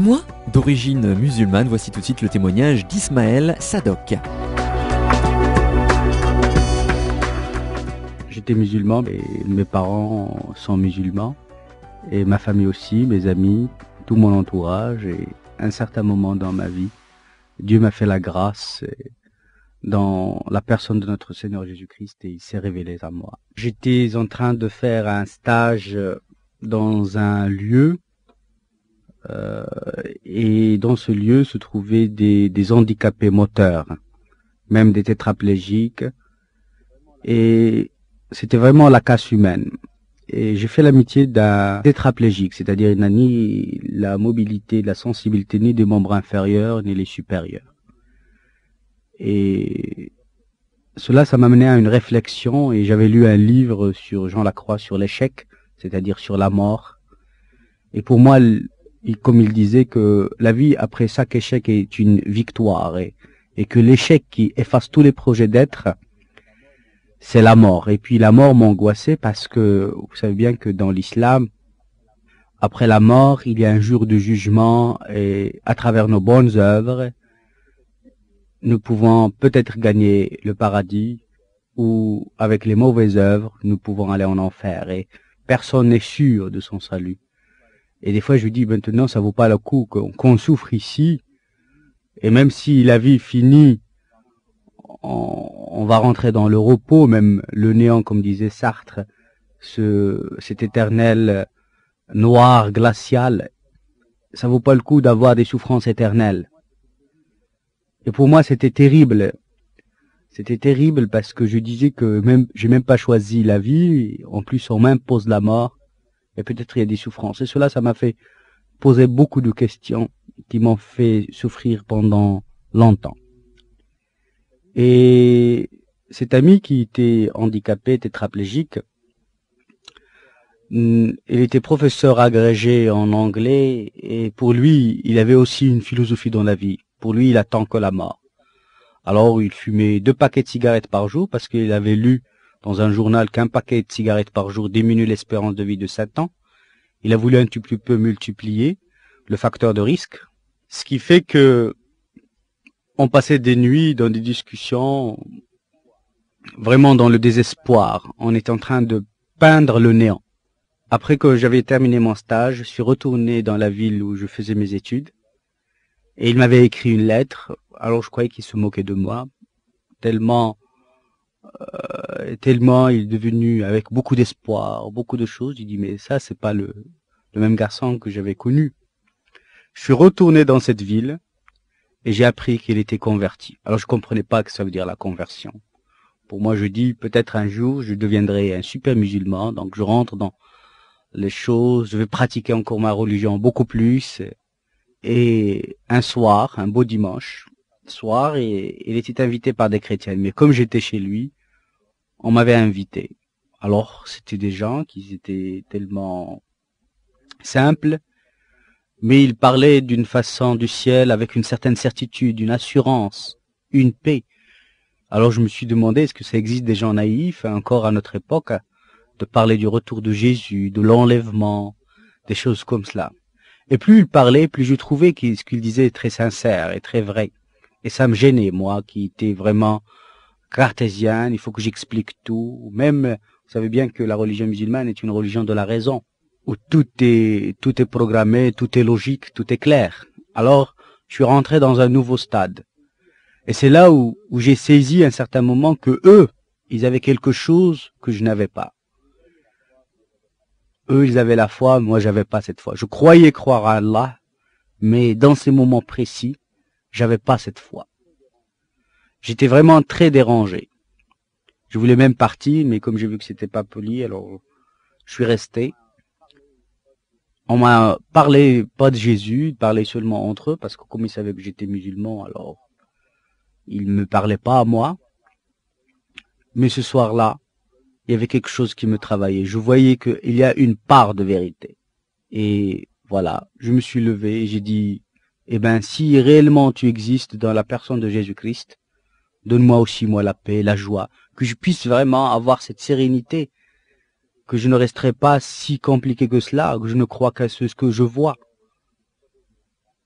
moi D'origine musulmane, voici tout de suite le témoignage d'Ismaël Sadok. J'étais musulman et mes parents sont musulmans et ma famille aussi, mes amis, tout mon entourage et un certain moment dans ma vie, Dieu m'a fait la grâce dans la personne de notre Seigneur Jésus-Christ et il s'est révélé à moi. J'étais en train de faire un stage dans un lieu euh, et dans ce lieu se trouvaient des, des handicapés moteurs, même des tétraplégiques. Et c'était vraiment la casse humaine. Et j'ai fait l'amitié d'un tétraplégique, c'est-à-dire il n'a ni la mobilité, la sensibilité, ni des membres inférieurs, ni les supérieurs. Et cela, ça m'a mené à une réflexion, et j'avais lu un livre sur Jean Lacroix sur l'échec, c'est-à-dire sur la mort. Et pour moi, comme il disait que la vie après chaque échec est une victoire et, que l'échec qui efface tous les projets d'être, c'est la mort. Et puis la mort m'angoissait parce que vous savez bien que dans l'islam, après la mort, il y a un jour de jugement et à travers nos bonnes œuvres, nous pouvons peut-être gagner le paradis ou avec les mauvaises œuvres, nous pouvons aller en enfer et personne n'est sûr de son salut. Et des fois, je dis, maintenant, ça vaut pas le coup qu'on souffre ici. Et même si la vie finit, on, on va rentrer dans le repos, même le néant, comme disait Sartre, ce, cet éternel noir glacial, ça vaut pas le coup d'avoir des souffrances éternelles. Et pour moi, c'était terrible. C'était terrible parce que je disais que même, j'ai même pas choisi la vie. En plus, on m'impose la mort et peut-être il y a des souffrances. Et cela, ça m'a fait poser beaucoup de questions qui m'ont fait souffrir pendant longtemps. Et cet ami qui était handicapé, tétraplégique, hum, il était professeur agrégé en anglais et pour lui, il avait aussi une philosophie dans la vie. Pour lui, il attend que la mort. Alors, il fumait deux paquets de cigarettes par jour parce qu'il avait lu dans un journal qu'un paquet de cigarettes par jour diminue l'espérance de vie de Satan, Il a voulu un tout petit peu multiplier le facteur de risque, ce qui fait que on passait des nuits dans des discussions vraiment dans le désespoir. On était en train de peindre le néant. Après que j'avais terminé mon stage, je suis retourné dans la ville où je faisais mes études et il m'avait écrit une lettre. Alors je croyais qu'il se moquait de moi, tellement euh, tellement il est devenu avec beaucoup d'espoir, beaucoup de choses. Il dit mais ça c'est pas le, le même garçon que j'avais connu. Je suis retourné dans cette ville et j'ai appris qu'il était converti. Alors je comprenais pas que ça veut dire la conversion. Pour moi je dis peut-être un jour je deviendrai un super musulman donc je rentre dans les choses, je vais pratiquer encore ma religion beaucoup plus. Et un soir, un beau dimanche, soir et il était invité par des chrétiens. Mais comme j'étais chez lui, on m'avait invité. Alors, c'était des gens qui étaient tellement simples, mais ils parlaient d'une façon du ciel avec une certaine certitude, une assurance, une paix. Alors je me suis demandé, est-ce que ça existe des gens naïfs encore à notre époque de parler du retour de Jésus, de l'enlèvement, des choses comme cela. Et plus il parlait, plus je trouvais que ce qu'il disait est très sincère et très vrai. Et ça me gênait, moi, qui était vraiment cartésien, il faut que j'explique tout. Même, vous savez bien que la religion musulmane est une religion de la raison, où tout est, tout est programmé, tout est logique, tout est clair. Alors, je suis rentré dans un nouveau stade. Et c'est là où, où j'ai saisi un certain moment que eux, ils avaient quelque chose que je n'avais pas. Eux, ils avaient la foi, moi, j'avais pas cette foi. Je croyais croire à Allah, mais dans ces moments précis, j'avais pas cette foi. J'étais vraiment très dérangé. Je voulais même partir, mais comme j'ai vu que c'était pas poli, alors je suis resté. On m'a parlé pas de Jésus, parlé seulement entre eux, parce que comme ils savaient que j'étais musulman, alors ils me parlaient pas à moi. Mais ce soir-là, il y avait quelque chose qui me travaillait. Je voyais qu'il y a une part de vérité. Et voilà, je me suis levé et j'ai dit, eh ben, si réellement tu existes dans la personne de Jésus-Christ, donne-moi aussi, moi, la paix, la joie, que je puisse vraiment avoir cette sérénité, que je ne resterai pas si compliqué que cela, que je ne crois qu'à ce que je vois.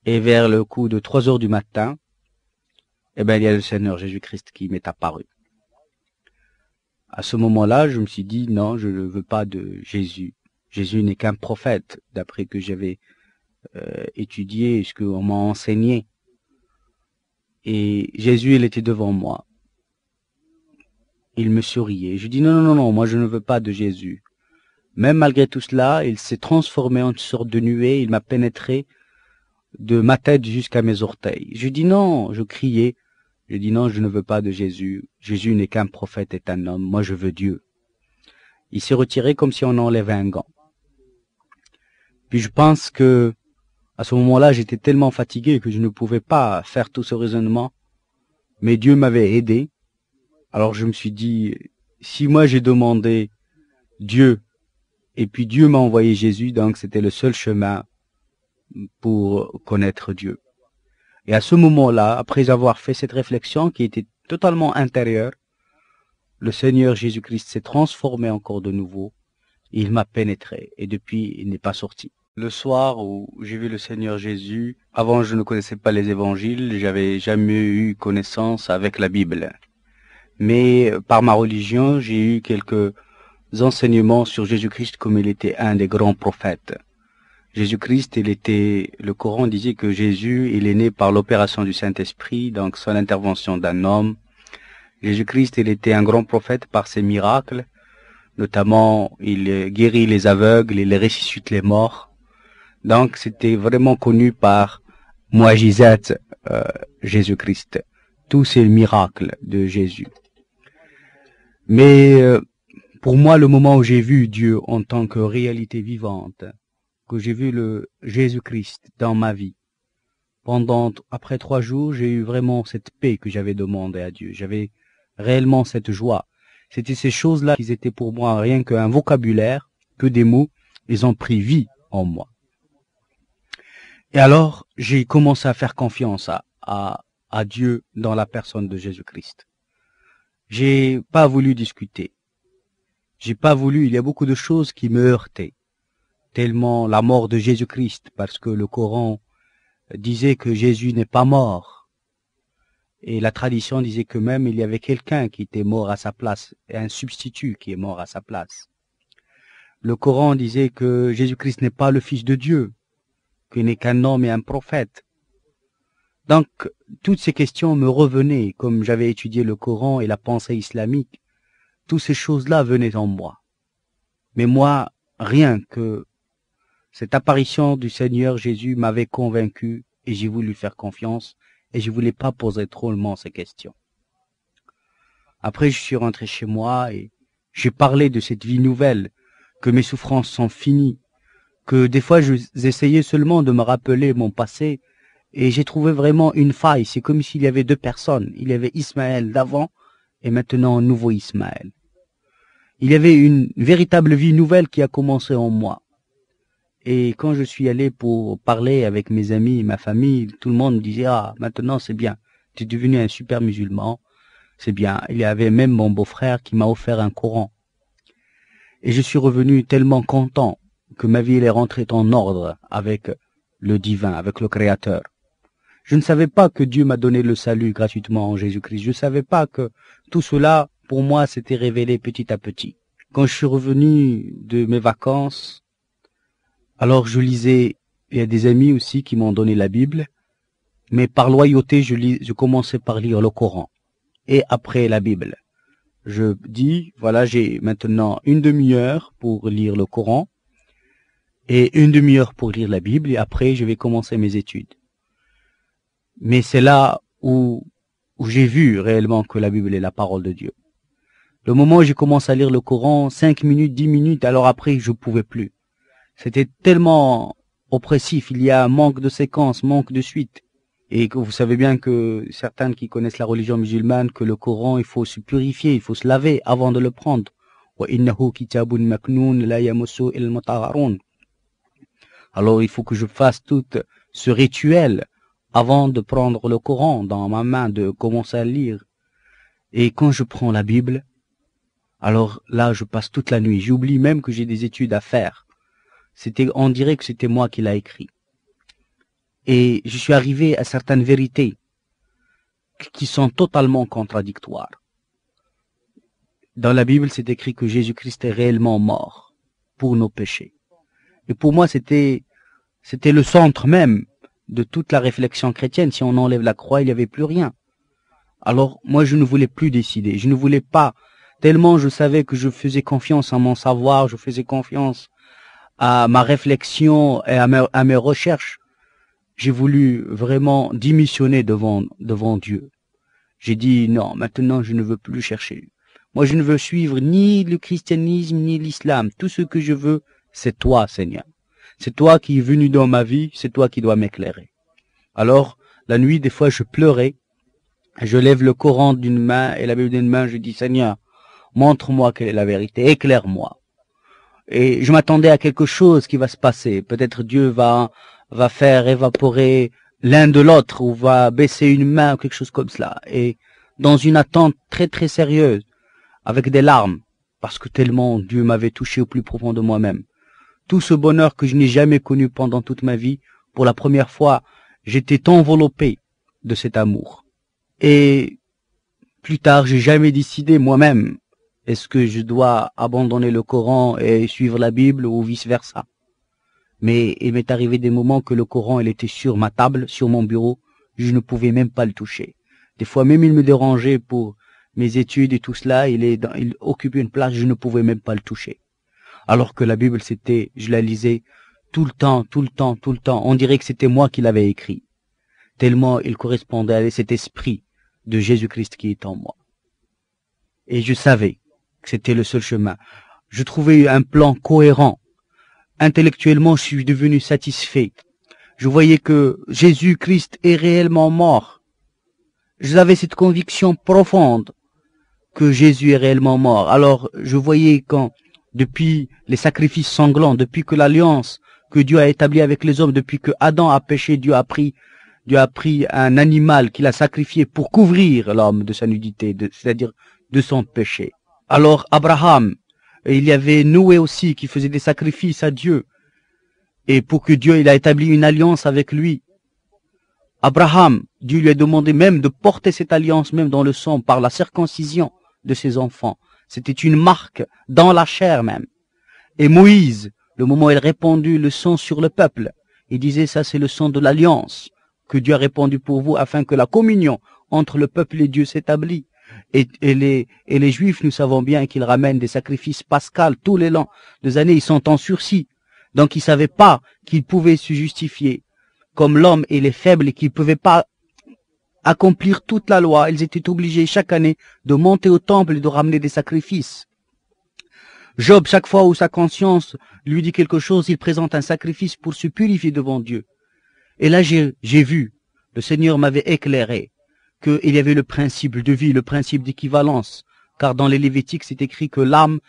Et vers le coup de trois heures du matin, eh bien, il y a le Seigneur Jésus-Christ qui m'est apparu. À ce moment-là, je me suis dit, non, je ne veux pas de Jésus. Jésus n'est qu'un prophète, d'après que j'avais euh, étudié, ce qu'on m'a enseigné. Et Jésus, il était devant moi. Il me souriait. Je dis non, non, non, non, moi je ne veux pas de Jésus. Même malgré tout cela, il s'est transformé en une sorte de nuée, il m'a pénétré de ma tête jusqu'à mes orteils. Je dis non, je criais. Je dis non, je ne veux pas de Jésus. Jésus n'est qu'un prophète et un homme. Moi, je veux Dieu. Il s'est retiré comme si on enlevait un gant. Puis je pense que à ce moment-là, j'étais tellement fatigué que je ne pouvais pas faire tout ce raisonnement. Mais Dieu m'avait aidé. Alors je me suis dit, si moi j'ai demandé Dieu, et puis Dieu m'a envoyé Jésus, donc c'était le seul chemin pour connaître Dieu. Et à ce moment-là, après avoir fait cette réflexion qui était totalement intérieure, le Seigneur Jésus-Christ s'est transformé encore de nouveau. Il m'a pénétré et depuis il n'est pas sorti. Le soir où j'ai vu le Seigneur Jésus, avant je ne connaissais pas les évangiles, j'avais jamais eu connaissance avec la Bible. Mais euh, par ma religion, j'ai eu quelques enseignements sur Jésus-Christ comme il était un des grands prophètes. Jésus-Christ, était, le Coran disait que Jésus, il est né par l'opération du Saint-Esprit, donc sans intervention d'un homme. Jésus-Christ, il était un grand prophète par ses miracles, notamment il guérit les aveugles, il ressuscite les morts. Donc c'était vraiment connu par moi, euh, Jésus-Christ, tous ces miracles de Jésus. Mais euh, pour moi, le moment où j'ai vu Dieu en tant que réalité vivante, que j'ai vu le Jésus-Christ dans ma vie, pendant après trois jours, j'ai eu vraiment cette paix que j'avais demandé à Dieu. J'avais réellement cette joie. C'était ces choses-là qui étaient pour moi rien qu'un vocabulaire, que des mots. Ils ont pris vie en moi. Et alors, j'ai commencé à faire confiance à, à, Dieu dans la personne de Jésus-Christ. J'ai pas voulu discuter. J'ai pas voulu, il y a beaucoup de choses qui me heurtaient. Tellement la mort de Jésus-Christ, parce que le Coran disait que Jésus n'est pas mort. Et la tradition disait que même il y avait quelqu'un qui était mort à sa place, un substitut qui est mort à sa place. Le Coran disait que Jésus-Christ n'est pas le Fils de Dieu qui n'est qu'un homme et un prophète. Donc, toutes ces questions me revenaient, comme j'avais étudié le Coran et la pensée islamique, toutes ces choses-là venaient en moi. Mais moi, rien que cette apparition du Seigneur Jésus m'avait convaincu et j'ai voulu faire confiance et je voulais pas poser trop le ces questions. Après, je suis rentré chez moi et j'ai parlé de cette vie nouvelle, que mes souffrances sont finies, que des fois j'essayais seulement de me rappeler mon passé et j'ai trouvé vraiment une faille. C'est comme s'il y avait deux personnes. Il y avait Ismaël d'avant et maintenant un nouveau Ismaël. Il y avait une véritable vie nouvelle qui a commencé en moi. Et quand je suis allé pour parler avec mes amis, ma famille, tout le monde disait ah maintenant c'est bien, tu es devenu un super musulman, c'est bien. Il y avait même mon beau-frère qui m'a offert un courant. Et je suis revenu tellement content que ma vie est rentrée en ordre avec le divin, avec le Créateur. Je ne savais pas que Dieu m'a donné le salut gratuitement en Jésus-Christ. Je ne savais pas que tout cela, pour moi, s'était révélé petit à petit. Quand je suis revenu de mes vacances, alors je lisais, il y a des amis aussi qui m'ont donné la Bible, mais par loyauté, je, je commençais par lire le Coran et après la Bible. Je dis, voilà, j'ai maintenant une demi-heure pour lire le Coran et une demi-heure pour lire la Bible et après je vais commencer mes études. Mais c'est là où, j'ai vu réellement que la Bible est la parole de Dieu. Le moment où j'ai commencé à lire le Coran, 5 minutes, 10 minutes, alors après je ne pouvais plus. C'était tellement oppressif, il y a un manque de séquence, manque de suite. Et que vous savez bien que certains qui connaissent la religion musulmane, que le Coran, il faut se purifier, il faut se laver avant de le prendre. Alors il faut que je fasse tout ce rituel avant de prendre le Coran dans ma main, de commencer à lire. Et quand je prends la Bible, alors là, je passe toute la nuit. J'oublie même que j'ai des études à faire. C'était, on dirait que c'était moi qui l'ai écrit. Et je suis arrivé à certaines vérités qui sont totalement contradictoires. Dans la Bible, c'est écrit que Jésus-Christ est réellement mort pour nos péchés. Et pour moi, c'était c'était le centre même de toute la réflexion chrétienne. Si on enlève la croix, il n'y avait plus rien. Alors moi, je ne voulais plus décider. Je ne voulais pas, tellement je savais que je faisais confiance à mon savoir, je faisais confiance à ma réflexion et à, mes, recherches. J'ai voulu vraiment démissionner devant, devant Dieu. J'ai dit non, maintenant je ne veux plus chercher. Moi, je ne veux suivre ni le christianisme ni l'islam. Tout ce que je veux, c'est toi, Seigneur. C'est toi qui es venu dans ma vie, c'est toi qui dois m'éclairer. Alors, la nuit, des fois, je pleurais. Je lève le Coran d'une main et la Bible d'une main. Je dis, Seigneur, montre-moi quelle est la vérité, éclaire-moi. Et je m'attendais à quelque chose qui va se passer. Peut-être Dieu va, va faire évaporer l'un de l'autre ou va baisser une main ou quelque chose comme cela. Et dans une attente très très sérieuse, avec des larmes, parce que tellement Dieu m'avait touché au plus profond de moi-même tout ce bonheur que je n'ai jamais connu pendant toute ma vie, pour la première fois, j'étais enveloppé de cet amour. Et plus tard, j'ai jamais décidé moi-même est-ce que je dois abandonner le Coran et suivre la Bible ou vice-versa. Mais il m'est arrivé des moments que le Coran, il était sur ma table, sur mon bureau, je ne pouvais même pas le toucher. Des fois même il me dérangeait pour mes études et tout cela, il, est il occupait une place, je ne pouvais même pas le toucher alors que la Bible, c'était, je la lisais tout le temps, tout le temps, tout le temps. On dirait que c'était moi qui l'avais écrit, tellement il correspondait à cet esprit de Jésus-Christ qui est en moi. Et je savais que c'était le seul chemin. Je trouvais un plan cohérent. Intellectuellement, je suis devenu satisfait. Je voyais que Jésus-Christ est réellement mort. J'avais cette conviction profonde que Jésus est réellement mort. Alors, je voyais quand depuis les sacrifices sanglants, depuis que l'alliance que Dieu a établie avec les hommes, depuis que Adam a péché, Dieu a pris, Dieu a pris un animal qu'il a sacrifié pour couvrir l'homme de sa nudité, c'est-à-dire de son péché. Alors Abraham, il y avait Noé aussi qui faisait des sacrifices à Dieu, et pour que Dieu il a établi une alliance avec lui. Abraham, Dieu lui a demandé même de porter cette alliance même dans le sang par la circoncision de ses enfants. C'était une marque dans la chair même. Et Moïse, le moment où il répandit le sang sur le peuple, il disait ça c'est le sang de l'alliance que Dieu a répandu pour vous afin que la communion entre le peuple et Dieu s'établit. Et, les, et les Juifs, nous savons bien qu'ils ramènent des sacrifices pascals tous les ans. Des années, ils sont en sursis. Donc ils ne savaient pas qu'ils pouvaient se justifier. Comme l'homme, et les faibles et qu'ils ne pouvaient pas accomplir toute la loi. Ils étaient obligés chaque année de monter au temple et de ramener des sacrifices. Job, chaque fois où sa conscience lui dit quelque chose, il présente un sacrifice pour se purifier devant Dieu. Et là, j'ai vu, le Seigneur m'avait éclairé qu'il y avait le principe de vie, le principe d'équivalence, car dans les Lévitiques, c'est écrit que l'âme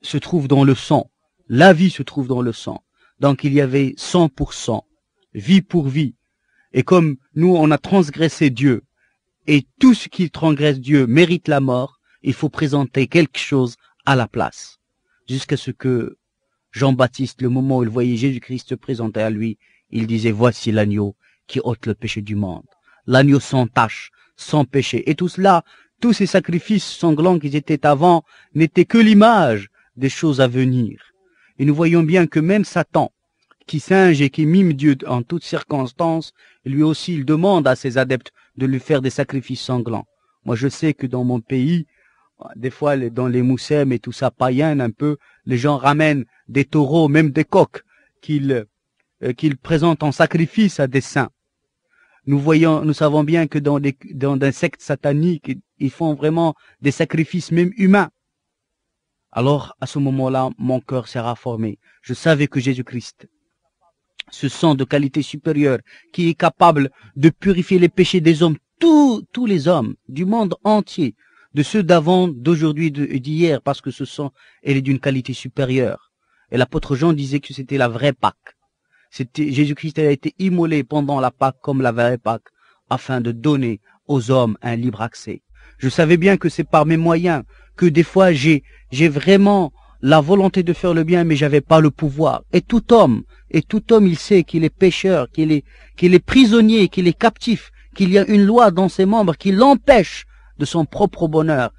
se trouve dans le sang, la vie se trouve dans le sang. Donc il y avait 100%, vie pour vie, et comme nous, on a transgressé Dieu, et tout ce qui transgresse Dieu mérite la mort, il faut présenter quelque chose à la place. Jusqu'à ce que Jean-Baptiste, le moment où il voyait Jésus-Christ se présenter à lui, il disait, voici l'agneau qui ôte le péché du monde. L'agneau sans tache, sans péché. Et tout cela, tous ces sacrifices sanglants qu'ils étaient avant, n'étaient que l'image des choses à venir. Et nous voyons bien que même Satan, qui singe et qui mime Dieu en toutes circonstances, lui aussi il demande à ses adeptes de lui faire des sacrifices sanglants. Moi je sais que dans mon pays, des fois dans les moussems et tout ça païens un peu, les gens ramènent des taureaux, même des coqs, qu'ils euh, qu'ils présentent en sacrifice à des saints. Nous voyons, nous savons bien que dans des dans des sectes sataniques, ils font vraiment des sacrifices même humains. Alors, à ce moment-là, mon cœur s'est rafformé. Je savais que Jésus-Christ ce sang de qualité supérieure qui est capable de purifier les péchés des hommes, tous, tous les hommes du monde entier, de ceux d'avant, d'aujourd'hui et d'hier, parce que ce sang, elle est d'une qualité supérieure. Et l'apôtre Jean disait que c'était la vraie Pâque. C'était, Jésus-Christ a été immolé pendant la Pâque comme la vraie Pâque, afin de donner aux hommes un libre accès. Je savais bien que c'est par mes moyens que des fois j'ai, j'ai vraiment la volonté de faire le bien, mais j'avais pas le pouvoir. Et tout homme, et tout homme, il sait qu'il est pécheur, qu'il est, qu'il est prisonnier, qu'il est captif, qu'il y a une loi dans ses membres qui l'empêche de son propre bonheur.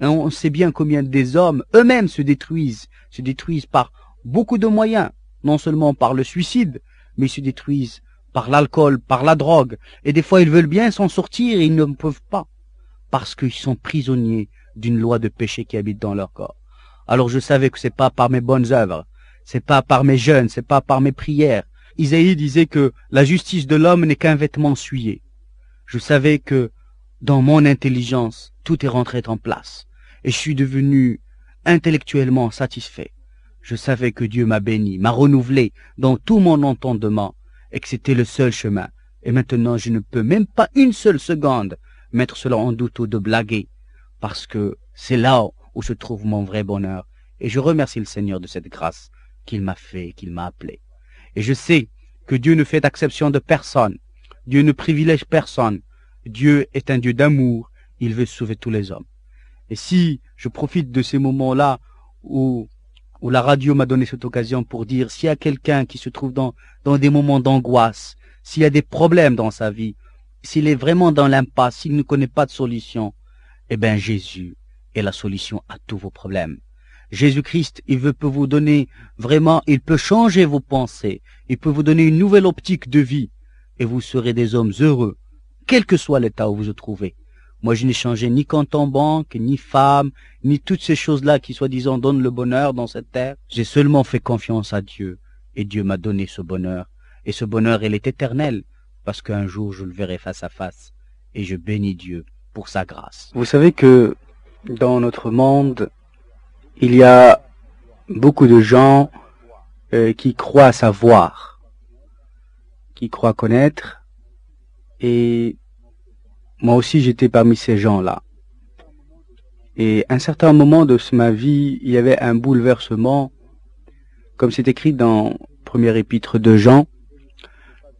on sait bien combien des hommes eux-mêmes se détruisent, se détruisent par beaucoup de moyens, non seulement par le suicide, mais ils se détruisent par l'alcool, par la drogue. Et des fois, ils veulent bien s'en sortir et ils ne peuvent pas, parce qu'ils sont prisonniers d'une loi de péché qui habite dans leur corps. Alors je savais que c'est pas par mes bonnes œuvres, c'est pas par mes jeûnes, c'est pas par mes prières. Isaïe disait que la justice de l'homme n'est qu'un vêtement souillé. Je savais que dans mon intelligence, tout est rentré en place et je suis devenu intellectuellement satisfait. Je savais que Dieu m'a béni, m'a renouvelé dans tout mon entendement et que c'était le seul chemin. Et maintenant, je ne peux même pas une seule seconde mettre cela en doute ou de blaguer parce que c'est là où se trouve mon vrai bonheur, et je remercie le Seigneur de cette grâce qu'il m'a fait, qu'il m'a appelé. Et je sais que Dieu ne fait exception de personne, Dieu ne privilège personne, Dieu est un Dieu d'amour, il veut sauver tous les hommes. Et si je profite de ces moments-là où, où la radio m'a donné cette occasion pour dire s'il y a quelqu'un qui se trouve dans, dans des moments d'angoisse, s'il y a des problèmes dans sa vie, s'il est vraiment dans l'impasse, s'il ne connaît pas de solution, eh bien Jésus est la solution à tous vos problèmes. Jésus-Christ, il veut, peut vous donner vraiment, il peut changer vos pensées, il peut vous donner une nouvelle optique de vie, et vous serez des hommes heureux, quel que soit l'état où vous vous trouvez. Moi, je n'ai changé ni compte en banque, ni femme, ni toutes ces choses-là qui soi-disant donnent le bonheur dans cette terre. J'ai seulement fait confiance à Dieu, et Dieu m'a donné ce bonheur. Et ce bonheur, il est éternel, parce qu'un jour, je le verrai face à face, et je bénis Dieu pour sa grâce. Vous savez que dans notre monde, il y a beaucoup de gens euh, qui croient savoir, qui croient connaître, et moi aussi j'étais parmi ces gens-là. Et à un certain moment de ma vie, il y avait un bouleversement, comme c'est écrit dans 1er épître de Jean,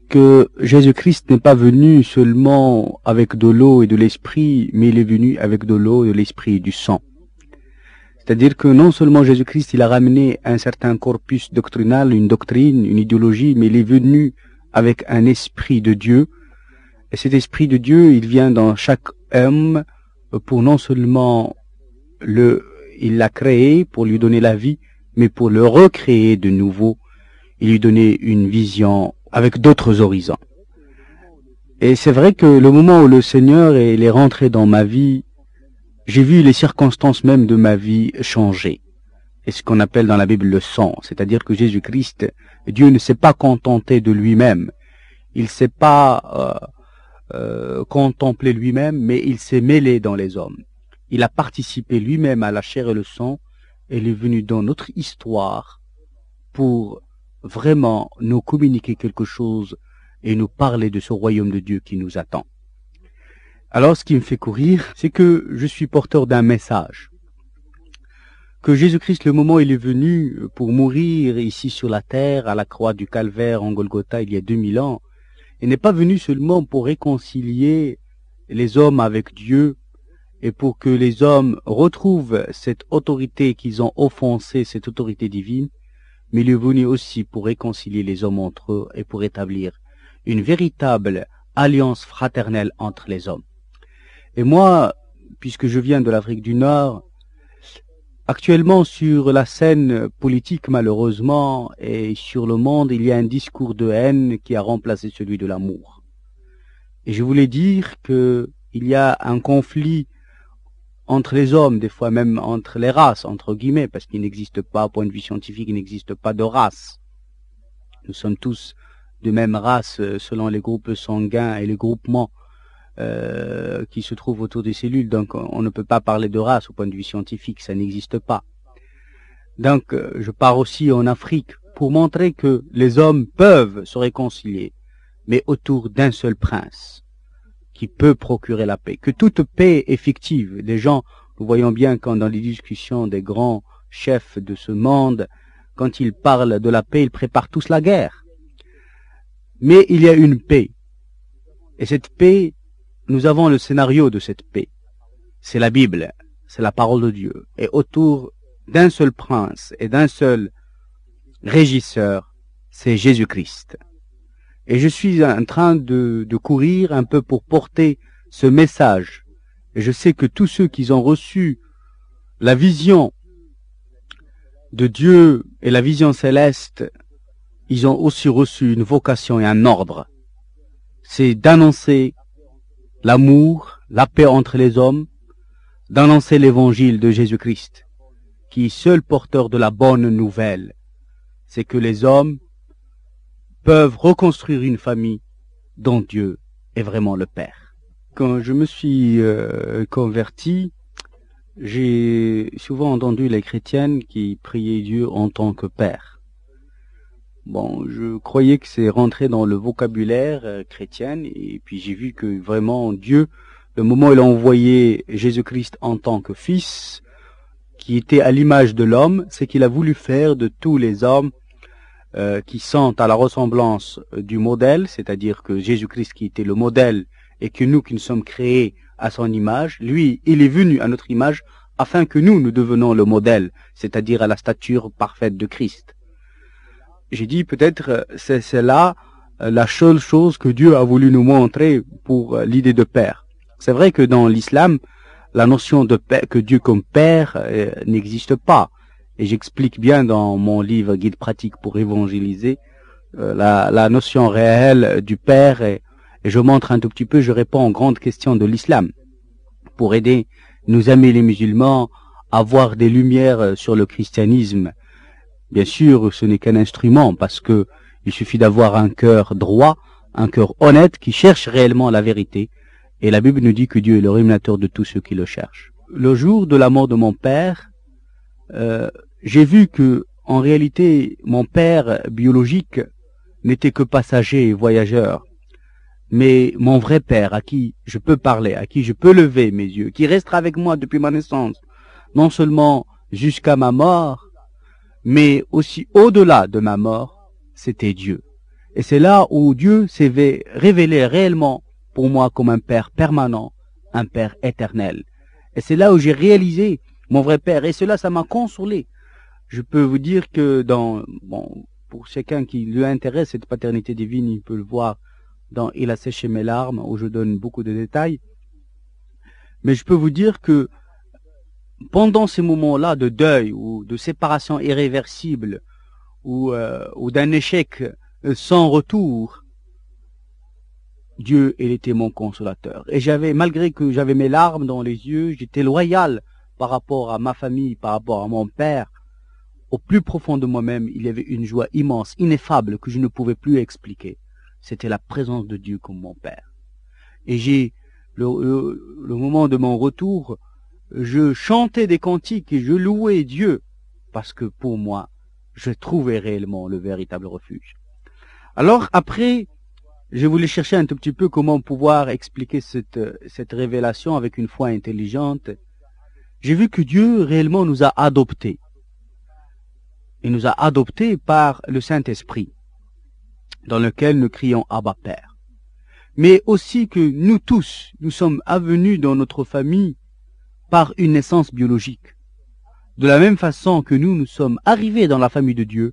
que Jésus-Christ n'est pas venu seulement avec de l'eau et de l'esprit, mais il est venu avec de l'eau, de l'esprit et du sang. C'est-à-dire que non seulement Jésus-Christ, il a ramené un certain corpus doctrinal, une doctrine, une idéologie, mais il est venu avec un esprit de Dieu. Et cet esprit de Dieu, il vient dans chaque homme pour non seulement le, il l'a créé pour lui donner la vie, mais pour le recréer de nouveau, il lui donner une vision avec d'autres horizons. Et c'est vrai que le moment où le Seigneur est rentré dans ma vie, j'ai vu les circonstances même de ma vie changer. Et ce qu'on appelle dans la Bible le sang, c'est-à-dire que Jésus-Christ, Dieu ne s'est pas contenté de lui-même. Il ne s'est pas euh, euh, contemplé lui-même, mais il s'est mêlé dans les hommes. Il a participé lui-même à la chair et le sang, et il est venu dans notre histoire pour vraiment nous communiquer quelque chose et nous parler de ce royaume de Dieu qui nous attend. Alors ce qui me fait courir, c'est que je suis porteur d'un message. Que Jésus-Christ, le moment il est venu pour mourir ici sur la terre, à la croix du calvaire en Golgotha il y a 2000 ans, il n'est pas venu seulement pour réconcilier les hommes avec Dieu et pour que les hommes retrouvent cette autorité qu'ils ont offensée, cette autorité divine, mais il est venu aussi pour réconcilier les hommes entre eux et pour établir une véritable alliance fraternelle entre les hommes. Et moi, puisque je viens de l'Afrique du Nord, actuellement sur la scène politique malheureusement et sur le monde, il y a un discours de haine qui a remplacé celui de l'amour. Et je voulais dire que il y a un conflit entre les hommes, des fois même entre les races, entre guillemets, parce qu'il n'existe pas, au point de vue scientifique, il n'existe pas de race. Nous sommes tous de même race euh, selon les groupes sanguins et les groupements euh, qui se trouvent autour des cellules. Donc on ne peut pas parler de race au point de vue scientifique, ça n'existe pas. Donc euh, je pars aussi en Afrique pour montrer que les hommes peuvent se réconcilier, mais autour d'un seul prince qui peut procurer la paix. Que toute paix est fictive. Des gens, nous voyons bien quand dans les discussions des grands chefs de ce monde, quand ils parlent de la paix, ils préparent tous la guerre. Mais il y a une paix. Et cette paix, nous avons le scénario de cette paix. C'est la Bible, c'est la parole de Dieu. Et autour d'un seul prince et d'un seul régisseur, c'est Jésus-Christ. Et je suis en train de, de courir un peu pour porter ce message. Et je sais que tous ceux qui ont reçu la vision de Dieu et la vision céleste, ils ont aussi reçu une vocation et un ordre. C'est d'annoncer l'amour, la paix entre les hommes, d'annoncer l'évangile de Jésus-Christ, qui est seul porteur de la bonne nouvelle. C'est que les hommes peuvent reconstruire une famille dont Dieu est vraiment le Père. Quand je me suis euh, converti, j'ai souvent entendu les chrétiennes qui priaient Dieu en tant que Père. Bon, je croyais que c'est rentré dans le vocabulaire euh, chrétien, et puis j'ai vu que vraiment Dieu, le moment où il a envoyé Jésus-Christ en tant que Fils, qui était à l'image de l'homme, c'est qu'il a voulu faire de tous les hommes euh, qui sont à la ressemblance euh, du modèle, c'est-à-dire que Jésus-Christ qui était le modèle et que nous qui nous sommes créés à son image, lui, il est venu à notre image afin que nous, nous devenons le modèle, c'est-à-dire à la stature parfaite de Christ. J'ai dit peut-être euh, c'est, là la seule chose que Dieu a voulu nous montrer pour l'idée de Père. C'est vrai que dans l'islam, la notion de père, que Dieu comme Père n'existe pas et j'explique bien dans mon livre Guide pratique pour évangéliser euh, la, la, notion réelle du Père et, je montre un tout petit peu, je réponds aux grandes questions de l'islam pour aider nos amis les musulmans à voir des lumières sur le christianisme. Bien sûr, ce n'est qu'un instrument parce que il suffit d'avoir un cœur droit, un cœur honnête qui cherche réellement la vérité. Et la Bible nous dit que Dieu est le rémunérateur de tous ceux qui le cherchent. Le jour de la mort de mon père, euh, j'ai vu que, en réalité, mon père biologique n'était que passager et voyageur. Mais mon vrai père, à qui je peux parler, à qui je peux lever mes yeux, qui restera avec moi depuis ma naissance, non seulement jusqu'à ma mort, mais aussi au-delà de ma mort, c'était Dieu. Et c'est là où Dieu s'est révélé réellement pour moi comme un Père permanent, un Père éternel. Et c'est là où j'ai réalisé mon vrai Père. Et cela, ça m'a consolé je peux vous dire que dans pour chacun qui lui intéresse cette paternité divine, il peut le voir dans Il a séché mes larmes où je donne beaucoup de détails. Mais je peux vous dire que pendant ces moments-là de deuil ou de séparation irréversible ou, euh, ou d'un échec euh, sans retour, Dieu, était mon consolateur. Et j'avais, malgré que j'avais mes larmes dans les yeux, j'étais loyal par rapport à ma famille, par rapport à mon père, au plus profond de moi-même, il y avait une joie immense, ineffable, que je ne pouvais plus expliquer. C'était la présence de Dieu comme mon Père. Et j'ai, le, moment de mon retour, je chantais des cantiques et je louais Dieu, parce que pour moi, je trouvais réellement le véritable refuge. Alors après, je voulais chercher un tout petit peu comment pouvoir expliquer cette, cette révélation avec une foi intelligente. J'ai vu que Dieu réellement nous a adoptés. Et nous a adoptés par le Saint-Esprit, dans lequel nous crions Abba Père. Mais aussi que nous tous, nous sommes avenus dans notre famille par une naissance biologique. De la même façon que nous, nous sommes arrivés dans la famille de Dieu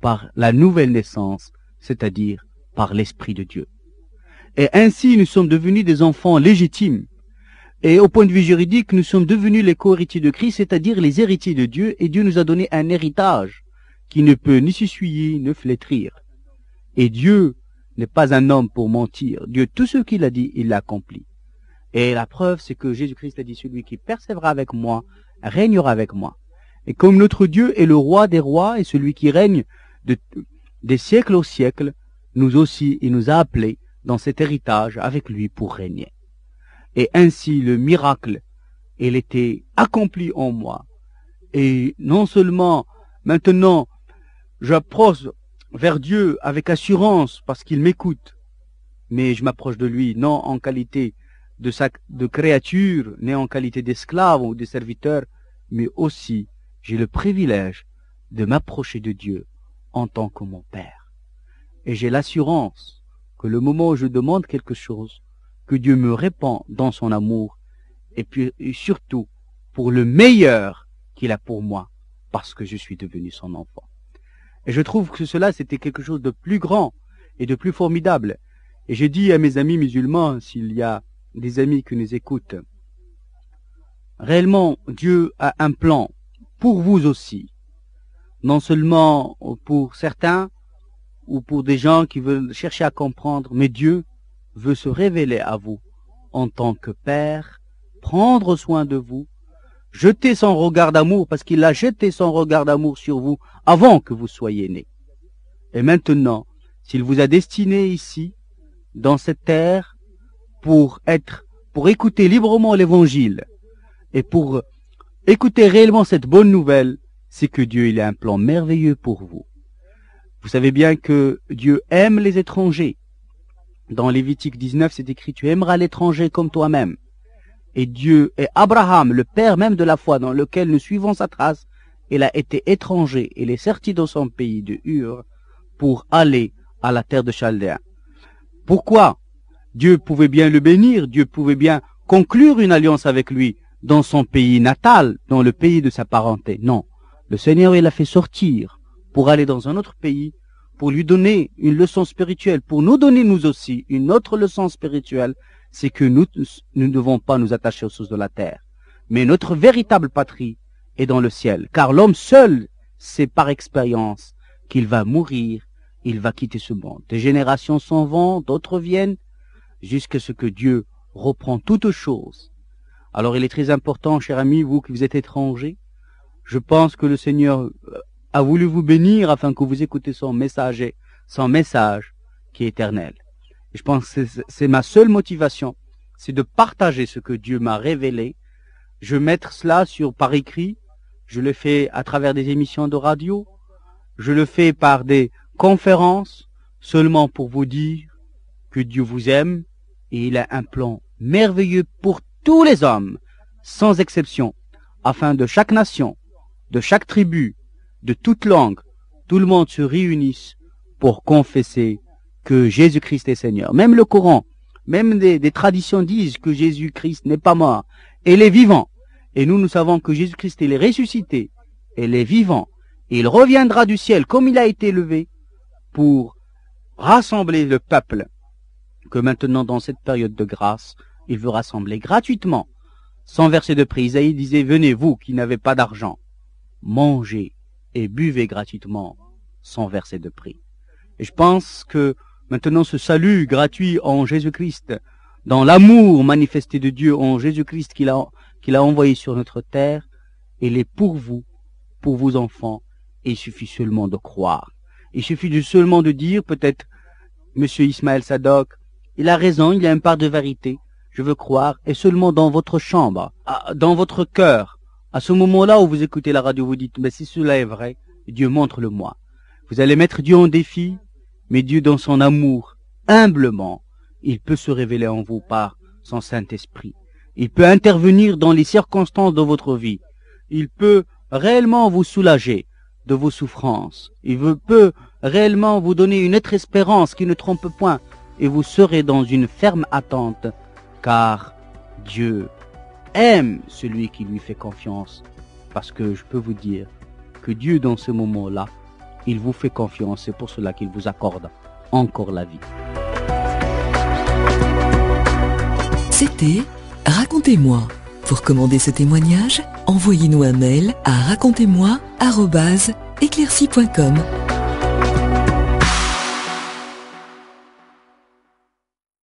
par la nouvelle naissance, c'est-à-dire par l'Esprit de Dieu. Et ainsi, nous sommes devenus des enfants légitimes et au point de vue juridique, nous sommes devenus les co-héritiers de Christ, c'est-à-dire les héritiers de Dieu, et Dieu nous a donné un héritage qui ne peut ni s'essuyer, ni flétrir. Et Dieu n'est pas un homme pour mentir. Dieu, tout ce qu'il a dit, il l'accomplit. Et la preuve, c'est que Jésus-Christ a dit, celui qui persévérera avec moi, règnera avec moi. Et comme notre Dieu est le roi des rois et celui qui règne des siècles aux siècles, nous aussi, il nous a appelés dans cet héritage avec lui pour régner et ainsi le miracle, il était accompli en moi. Et non seulement maintenant, j'approche vers Dieu avec assurance parce qu'il m'écoute, mais je m'approche de lui non en qualité de, de créature, ni en qualité d'esclave ou de serviteur, mais aussi j'ai le privilège de m'approcher de Dieu en tant que mon Père. Et j'ai l'assurance que le moment où je demande quelque chose, que Dieu me répand dans son amour, et puis surtout pour le meilleur qu'il a pour moi, parce que je suis devenu son enfant. Et je trouve que cela, c'était quelque chose de plus grand et de plus formidable. Et j'ai dit à mes amis musulmans, s'il y a des amis qui nous écoutent, réellement, Dieu a un plan pour vous aussi, non seulement pour certains ou pour des gens qui veulent chercher à comprendre, mais Dieu veut se révéler à vous en tant que Père, prendre soin de vous, jeter son regard d'amour parce qu'il a jeté son regard d'amour sur vous avant que vous soyez né. Et maintenant, s'il vous a destiné ici, dans cette terre, pour être, pour écouter librement l'évangile et pour écouter réellement cette bonne nouvelle, c'est que Dieu, il a un plan merveilleux pour vous. Vous savez bien que Dieu aime les étrangers. Dans Lévitique 19, c'est écrit, tu aimeras l'étranger comme toi-même. Et Dieu est Abraham, le père même de la foi, dans lequel nous suivons sa trace, il a été étranger, il est sorti dans son pays de Hur pour aller à la terre de Chaldéen. Pourquoi Dieu pouvait bien le bénir, Dieu pouvait bien conclure une alliance avec lui dans son pays natal, dans le pays de sa parenté. Non, le Seigneur, il a fait sortir pour aller dans un autre pays pour lui donner une leçon spirituelle, pour nous donner nous aussi une autre leçon spirituelle, c'est que nous, ne devons pas nous attacher aux sources de la terre. Mais notre véritable patrie est dans le ciel, car l'homme seul sait par expérience qu'il va mourir, il va quitter ce monde. Des générations s'en vont, d'autres viennent, jusqu'à ce que Dieu reprend toutes choses. Alors il est très important, cher ami, vous qui vous êtes étrangers, je pense que le Seigneur euh, a voulu vous bénir afin que vous écoutez son messager, son message qui est éternel. je pense que c'est ma seule motivation, c'est de partager ce que Dieu m'a révélé. Je vais mettre cela sur par écrit, je le fais à travers des émissions de radio, je le fais par des conférences, seulement pour vous dire que Dieu vous aime et il a un plan merveilleux pour tous les hommes, sans exception, afin de chaque nation, de chaque tribu, de toute langue, tout le monde se réunisse pour confesser que Jésus-Christ est Seigneur. Même le Coran, même des, traditions disent que Jésus-Christ n'est pas mort, il est vivant. Et nous, nous savons que Jésus-Christ, est ressuscité, il est vivant. Il reviendra du ciel comme il a été levé pour rassembler le peuple que maintenant, dans cette période de grâce, il veut rassembler gratuitement. Sans verser de prix, Isaïe disait, venez vous qui n'avez pas d'argent, mangez et buvez gratuitement sans verser de prix. Et je pense que maintenant ce salut gratuit en Jésus-Christ, dans l'amour manifesté de Dieu en Jésus-Christ qu'il a, qu'il a envoyé sur notre terre, il est pour vous, pour vos enfants, et il suffit seulement de croire. Il suffit seulement de dire, peut-être, Monsieur Ismaël Sadoc, il a raison, il y a un part de vérité, je veux croire, et seulement dans votre chambre, ah, dans votre cœur, à ce moment-là où vous écoutez la radio, vous dites, mais si cela est vrai, Dieu montre-le-moi. Vous allez mettre Dieu en défi, mais Dieu dans son amour, humblement, il peut se révéler en vous par son Saint-Esprit. Il peut intervenir dans les circonstances de votre vie. Il peut réellement vous soulager de vos souffrances. Il peut réellement vous donner une autre espérance qui ne trompe point et vous serez dans une ferme attente, car Dieu aime celui qui lui fait confiance. Parce que je peux vous dire que Dieu, dans ce moment-là, il vous fait confiance. C'est pour cela qu'il vous accorde encore la vie. C'était Racontez-moi. Pour commander ce témoignage, envoyez-nous un mail à racontez-moi